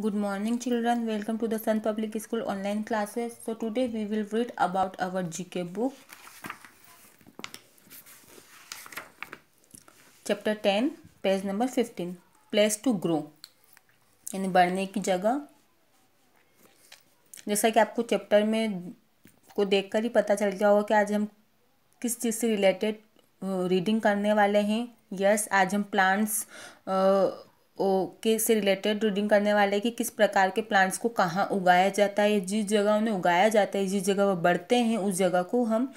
good morning children welcome to the Sun Public School online classes so today we will read about our GK book chapter ten page number fifteen place to grow यानी बढ़ने की जगह जैसा कि आपको chapter में को देखकर ही पता चल गया होगा कि आज हम किस चीज़ से रिलेटेड रीडिंग करने वाले हैं यस yes, आज हम प्लांट्स ओ के से रिलेटेड रीडिंग करने वाले कि किस प्रकार के प्लांट्स को कहाँ उगाया जाता है जिस जगह उन्हें उगाया जाता है जिस जगह वह बढ़ते हैं उस जगह को हम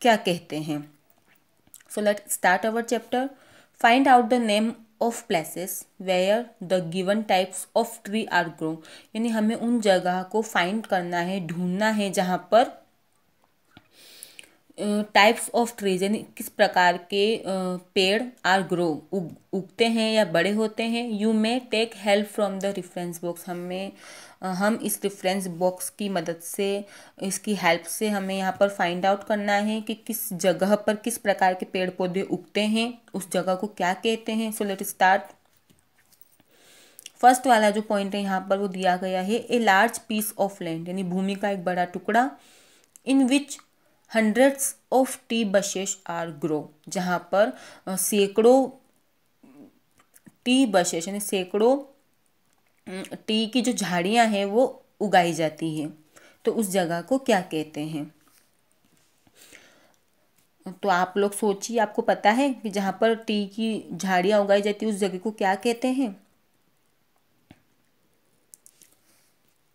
क्या कहते हैं so let start our chapter find out the name of places where the given types of tree are grow यानी हमें उन जगह को फाइंड करना है ढूंढना है जहाँ पर टाइप्स ऑफ ट्रीज यानी किस प्रकार के पेड़ आर ग्रो उगते हैं या बड़े होते हैं you may take help from the reference box हमें हम इस रिफरेंस बॉक्स की मदद से इसकी हेल्प से हमें यहाँ पर फाइंड आउट करना है कि किस जगह पर किस प्रकार के पेड़ पौधे उगते हैं उस जगह को क्या कहते हैं सो लेट स्टार्ट फर्स्ट वाला जो पॉइंट है यहाँ पर वो दिया गया है a large piece of land यानी भूमि का एक बड़ा टुकड़ा in which hundreds of tea bushes are grow जहाँ पर सैकड़ों टी बशेस यानी सैकड़ों टी की जो झाड़ियाँ हैं वो उगाई जाती हैं तो उस जगह को क्या कहते हैं तो आप लोग सोचिए आपको पता है कि जहाँ पर टी की झाड़ियाँ उगाई जाती है उस जगह को क्या कहते हैं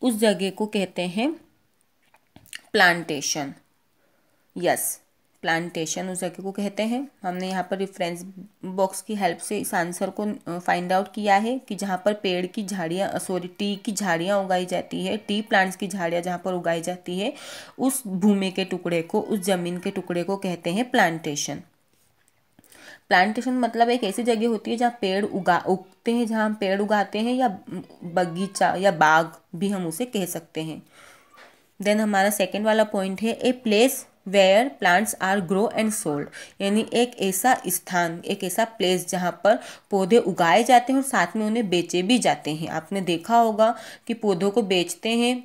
उस जगह को कहते हैं प्लांटेशन यस प्लांटेशन उस जगह को कहते हैं हमने यहाँ पर रिफ्रेंस बॉक्स की हेल्प से इस आंसर को फाइंड आउट किया है कि जहाँ पर पेड़ की झाड़ियाँ सॉरी टी की झाड़ियाँ उगाई जाती है टी प्लांट्स की झाड़ियाँ जहाँ पर उगाई जाती है उस भूमि के टुकड़े को उस ज़मीन के टुकड़े को कहते हैं प्लांटेशन प्लांटेशन मतलब एक ऐसी जगह होती है जहाँ पेड़ उगा उगते हैं जहाँ हम पेड़ उगाते हैं या बगीचा या बाग भी हम उसे कह सकते हैं देन हमारा सेकेंड वाला पॉइंट है a place where plants are grow and sold यानी एक ऐसा स्थान एक ऐसा प्लेस जहाँ पर पौधे उगाए जाते हैं और साथ में उन्हें बेचे भी जाते हैं आपने देखा होगा कि पौधों को बेचते हैं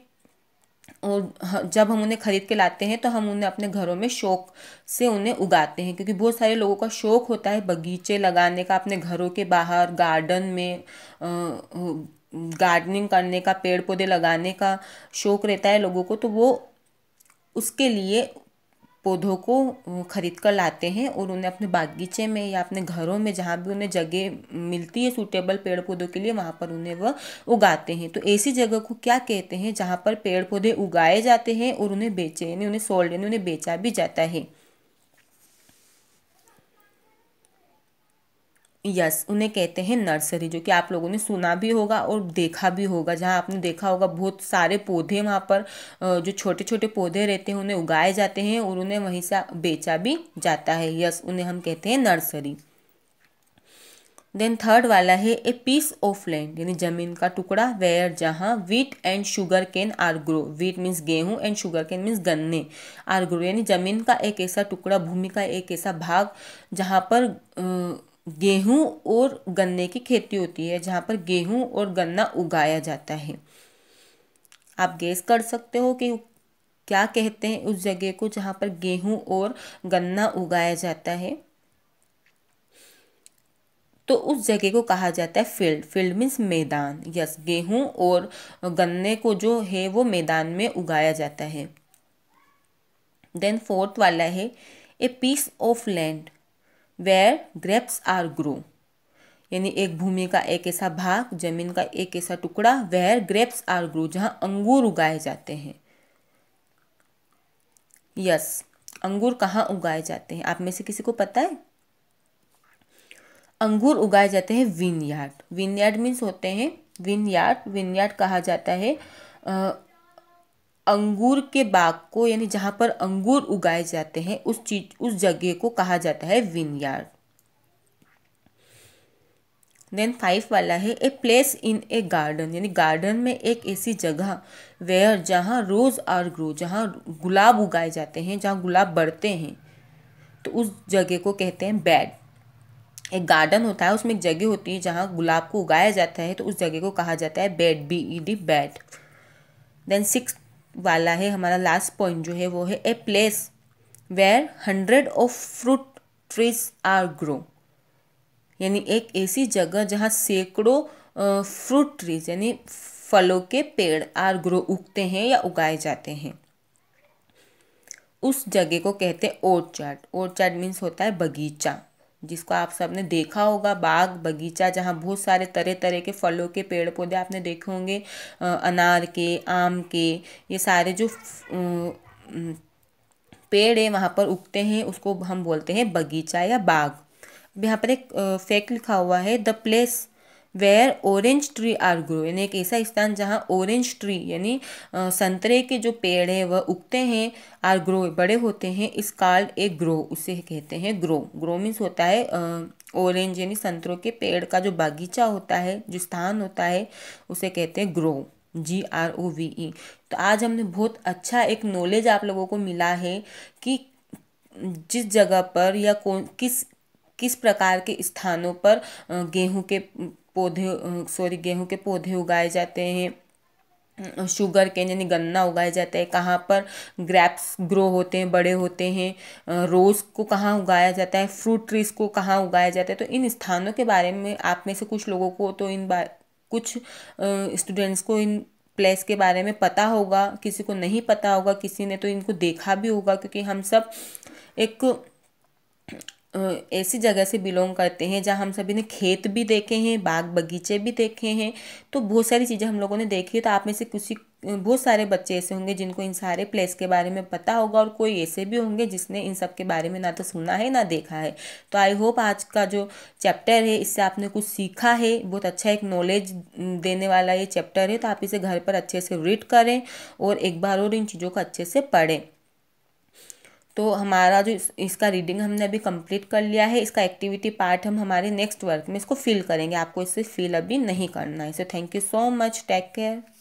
और जब हम उन्हें ख़रीद के लाते हैं तो हम उन्हें अपने घरों में शौक से उन्हें उगाते हैं क्योंकि बहुत सारे लोगों का शौक होता है बगीचे लगाने का अपने घरों के बाहर गार्डन में गार्डनिंग करने का पेड़ पौधे लगाने का शौक रहता है लोगों को तो वो उसके लिए पौधों को ख़रीद कर लाते हैं और उन्हें अपने बागीचे में या अपने घरों में जहाँ भी उन्हें जगह मिलती है सूटेबल पेड़ पौधों के लिए वहाँ पर उन्हें वह उगाते हैं तो ऐसी जगह को क्या कहते हैं जहाँ पर पेड़ पौधे उगाए जाते हैं और उन्हें बेचे यानी उन्हें सोल्ड यानी उन्हें बेचा भी जाता है यस उन्हें कहते हैं नर्सरी जो कि आप लोगों ने सुना भी होगा और देखा भी होगा जहाँ आपने देखा होगा बहुत सारे पौधे वहाँ पर जो छोटे छोटे पौधे रहते हैं उन्हें उगाए जाते हैं और उन्हें वहीं से बेचा भी जाता है यस उन्हें हम कहते हैं नर्सरी देन थर्ड वाला है ए पीस ऑफ लैंड यानी जमीन का टुकड़ा वेयर जहाँ wheat and sugar cane are grow wheat means गेहूँ एंड शुगर कैन मीन्स गन्ने आर ग्रो यानी जमीन का एक ऐसा टुकड़ा भूमि का एक ऐसा भाग जहाँ पर गेहूं और गन्ने की खेती होती है जहाँ पर गेहूं और गन्ना उगाया जाता है आप गैस कर सकते हो कि क्या कहते हैं उस जगह को जहाँ पर गेहूं और गन्ना उगाया जाता है तो उस जगह को कहा जाता है फील्ड फील्ड मीन्स मैदान यस गेहूं और गन्ने को जो है वो मैदान में उगाया जाता है देन फोर्थ वाला है a piece of land where grapes are grow यानी एक भूमि का एक ऐसा भाग जमीन का एक ऐसा टुकड़ा वेयर ग्रेप्स आर ग्रो जहाँ अंगूर उगाए जाते हैं यस अंगूर कहाँ उगाए जाते हैं आप में से किसी को पता है अंगूर उगाए जाते हैं विनयार्ड विनयार्ड मीन्स होते हैं विनयार्ड विनयार्ड कहा जाता है अंगूर के बाग को यानी जहाँ पर अंगूर उगाए जाते हैं उस चीज उस जगह को कहा जाता है विनयार्ड देन फाइव वाला है a place in a garden यानी गार्डन में एक ऐसी जगह वेयर जहाँ रोज़ आर ग्रो जहाँ गुलाब उगाए जाते हैं जहाँ गुलाब बढ़ते हैं तो उस जगह को कहते हैं बेड एक गार्डन होता है उसमें एक जगह होती है जहाँ गुलाब को उगाया जाता है तो उस जगह को कहा जाता है bed B E D bed then six वाला है हमारा लास्ट पॉइंट जो है वो है a place where hundred of fruit trees are grow यानी एक ऐसी जगह जहाँ सैकड़ों फ्रूट ट्रीज यानी फलों के पेड़ आर ग्रो उगते हैं या उगाए जाते हैं उस जगह को कहते हैं ओर्चार्ड ओर्चार्ड मीन्स होता है बगीचा जिसको आप सबने देखा होगा बाग बगीचा जहाँ बहुत सारे तरह तरह के फलों के पेड़ पौधे आपने देखे होंगे अनार के आम के ये सारे जो पेड़ है वहाँ पर उगते हैं उसको हम बोलते हैं बगीचा या बाग अब यहाँ पर एक फैक्ट लिखा हुआ है the place where orange tree are grow यानी एक ऐसा स्थान जहाँ ऑरेंज ट्री यानी संतरे के जो पेड़ है वह उगते हैं आर ग्रो बड़े होते हैं इस काल एक ग्रो उसे कहते हैं ग्रो ग्रो मीन्स होता है ऑरेंज यानी संतरों के पेड़ का जो बागीचा होता है जो स्थान होता है उसे कहते हैं grow G R O V E तो आज हमने बहुत अच्छा एक नॉलेज आप लोगों को मिला है कि जिस जगह पर या कौन किस किस प्रकार के स्थानों पर गेहूं के पौधे सॉरी गेहूं के पौधे उगाए जाते हैं शुगर केन यानी गन्ना उगाया जाता है कहाँ पर ग्रैप्स ग्रो होते हैं बड़े होते हैं रोज़ को कहाँ उगाया जाता है फ्रूट ट्रीज को कहाँ उगाया जाता है तो इन स्थानों के बारे में आप में से कुछ लोगों को तो इन बार कुछ स्टूडेंट्स को इन प्लेस के बारे में पता होगा किसी को नहीं पता होगा किसी ने तो इनको देखा भी होगा क्योंकि हम सब एक ऐसी जगह से बिलोंग करते हैं जहाँ हम सभी ने खेत भी देखे हैं बाग बगीचे भी देखे हैं तो बहुत सारी चीज़ें हम लोगों ने देखी है तो आप में से किसी बहुत सारे बच्चे ऐसे होंगे जिनको इन सारे प्लेस के बारे में पता होगा और कोई ऐसे भी होंगे जिसने इन सब के बारे में ना तो सुना है ना देखा है तो आई होप आज का जो चैप्टर है इससे आपने कुछ सीखा है बहुत अच्छा एक नॉलेज देने वाला ये चैप्टर है तो आप इसे घर पर अच्छे से रीड करें और एक बार और इन चीज़ों को अच्छे से पढ़ें तो हमारा जो इस, इसका रीडिंग हमने अभी कंप्लीट कर लिया है इसका एक्टिविटी पार्ट हम हमारे नेक्स्ट वर्क में इसको फिल करेंगे आपको इससे फिल अभी नहीं करना है so thank you so much take care